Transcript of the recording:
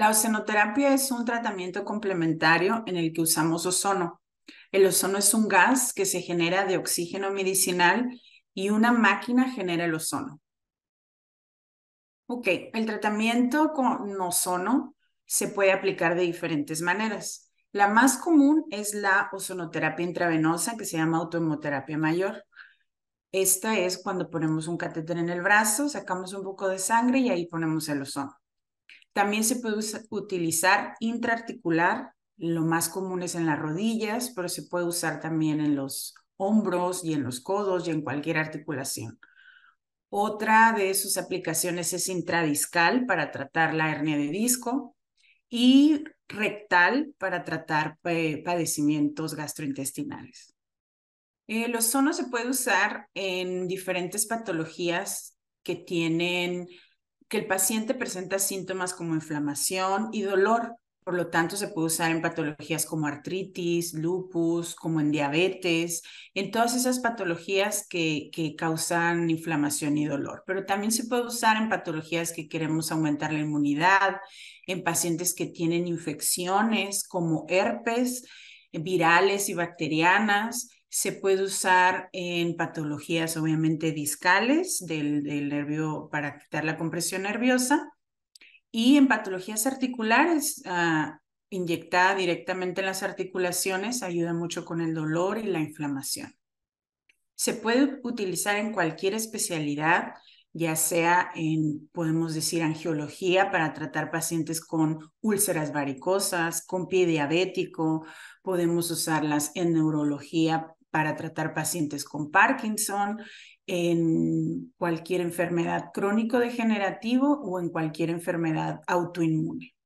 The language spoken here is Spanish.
La ozonoterapia es un tratamiento complementario en el que usamos ozono. El ozono es un gas que se genera de oxígeno medicinal y una máquina genera el ozono. Ok, el tratamiento con ozono se puede aplicar de diferentes maneras. La más común es la ozonoterapia intravenosa que se llama autohemoterapia mayor. Esta es cuando ponemos un catéter en el brazo, sacamos un poco de sangre y ahí ponemos el ozono. También se puede utilizar intraarticular, lo más común es en las rodillas, pero se puede usar también en los hombros y en los codos y en cualquier articulación. Otra de sus aplicaciones es intradiscal para tratar la hernia de disco y rectal para tratar padecimientos gastrointestinales. Eh, los sonos se puede usar en diferentes patologías que tienen que el paciente presenta síntomas como inflamación y dolor. Por lo tanto, se puede usar en patologías como artritis, lupus, como en diabetes, en todas esas patologías que, que causan inflamación y dolor. Pero también se puede usar en patologías que queremos aumentar la inmunidad, en pacientes que tienen infecciones como herpes virales y bacterianas, se puede usar en patologías obviamente discales del, nervio para quitar la compresión nerviosa y en patologías articulares. Ah, inyectada directamente en las articulaciones ayuda mucho con el dolor y la inflamación. Se puede utilizar en cualquier especialidad, ya sea en, podemos decir, angiología para tratar pacientes con úlceras varicosas, con pie diabético, podemos usarlas en neurología para tratar pacientes con Parkinson, en cualquier enfermedad crónico-degenerativo o en cualquier enfermedad autoinmune.